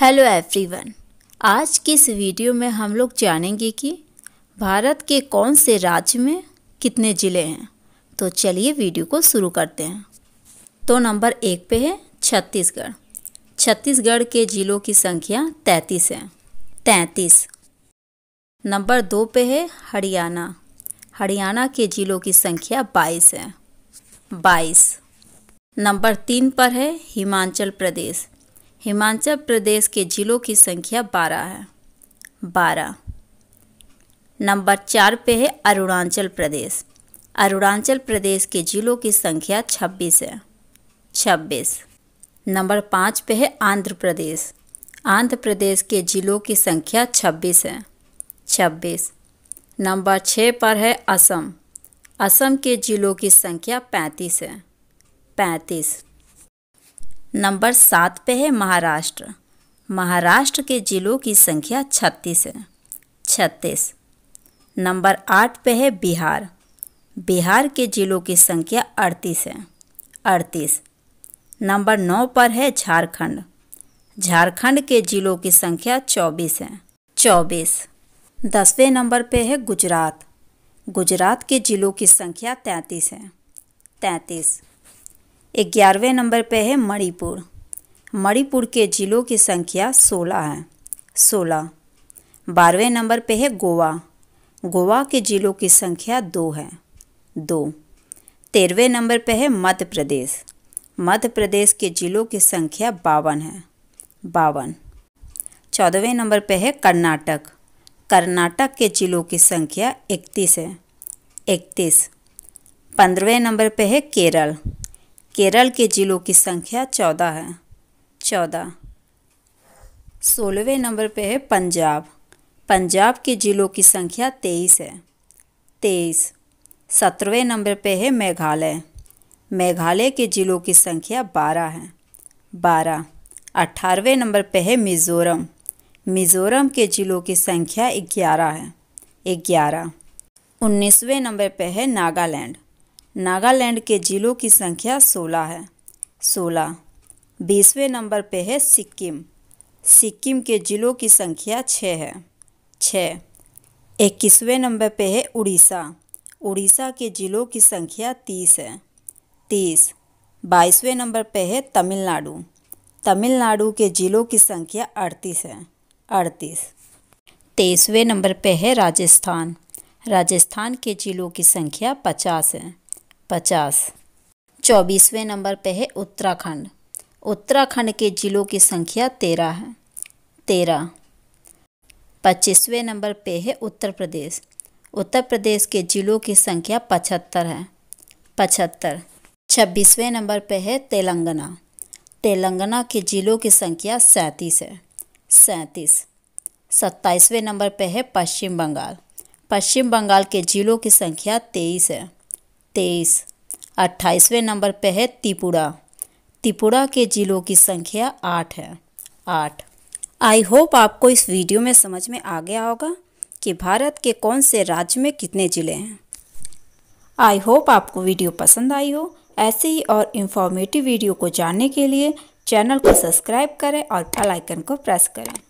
hello everyone आज की इस वीडियो में हम लोग जानेंगे कि भारत के कौन से राज्य में कितने ज़िले हैं तो चलिए वीडियो को शुरू करते हैं तो नंबर एक पे है छत्तीसगढ़ छत्तीसगढ़ के ज़िलों की संख्या तैंतीस है तैंतीस नंबर दो पे है हरियाणा हरियाणा के ज़िलों की संख्या बाईस है बाईस नंबर तीन पर है हिमाचल प्रदेश हिमाचल प्रदेश के ज़िलों की संख्या बारह है बारह नंबर चार पे है अरुणाचल प्रदेश अरुणाचल प्रदेश के ज़िलों की संख्या छब्बीस है छब्बीस नंबर पाँच पे है आंध्र प्रदेश आंध्र प्रदेश के ज़िलों की संख्या छब्बीस है छब्बीस नंबर छः पर है असम असम के ज़िलों की संख्या पैंतीस है पैंतीस नंबर सात पे है महाराष्ट्र महाराष्ट्र के ज़िलों की संख्या छत्तीस है छत्तीस नंबर आठ पे है बिहार बिहार के ज़िलों की संख्या अड़तीस है अड़तीस नंबर नौ पर है झारखंड झारखंड के ज़िलों की संख्या चौबीस है चौबीस दसवें नंबर पे है गुजरात गुजरात के ज़िलों की संख्या तैंतीस है तैंतीस ग्यारहवें नंबर पे है मणिपुर मणिपुर के ज़िलों की संख्या सोलह है सोलह बारहवें नंबर पे है गोवा गोवा के ज़िलों की संख्या दो है दो तेरहवें नंबर पे है मध्य प्रदेश मध्य प्रदेश के ज़िलों की संख्या बावन है बावन चौदहवें नंबर पे है कर्नाटक कर्नाटक के ज़िलों की संख्या इकतीस है इकतीस पंद्रहवें नंबर पे है केरल केरल के ज़िलों की संख्या चौदह है चौदह सोलहवें नंबर पे है पंजाब पंजाब के ज़िलों की संख्या तेईस है तेईस सत्रहवें नंबर पे है मेघालय मेघालय के ज़िलों की संख्या बारह है बारह अट्ठारहवें नंबर पे है मिज़ोरम मिज़ोरम के ज़िलों की संख्या ग्यारह है ग्यारह उन्नीसवें नंबर पे है नागालैंड नागालैंड के ज़िलों की संख्या सोलह है सोलह बीसवें नंबर पे है सिक्किम सिक्किम के ज़िलों की संख्या छः है छः इक्कीसवें नंबर पे है उड़ीसा उड़ीसा के ज़िलों की संख्या तीस है तीस बाईसवें नंबर पे है तमिलनाडु तमिलनाडु के ज़िलों की संख्या अड़तीस है अड़तीस तेईसवें नंबर पे है राजस्थान राजस्थान के ज़िलों की संख्या पचास है पचास चौबीसवें नंबर पे है उत्तराखंड उत्तराखंड के ज़िलों की संख्या तेरह है तेरह पच्चीसवें नंबर पे है उत्तर प्रदेश उत्तर प्रदेश के ज़िलों की संख्या पचहत्तर है पचहत्तर छब्बीसवें नंबर पे है तेलंगाना तेलंगाना के ज़िलों की संख्या सैंतीस है सैंतीस सत्ताईसवें नंबर पे है पश्चिम बंगाल पश्चिम बंगाल के ज़िलों की संख्या तेईस है तेईस अट्ठाईसवें नंबर पे है त्रिपुरा त्रिपुरा के ज़िलों की संख्या आठ है आठ आई होप आपको इस वीडियो में समझ में आ गया होगा कि भारत के कौन से राज्य में कितने ज़िले हैं आई होप आपको वीडियो पसंद आई हो ऐसे ही और इन्फॉर्मेटिव वीडियो को जानने के लिए चैनल को सब्सक्राइब करें और बेल आइकन को प्रेस करें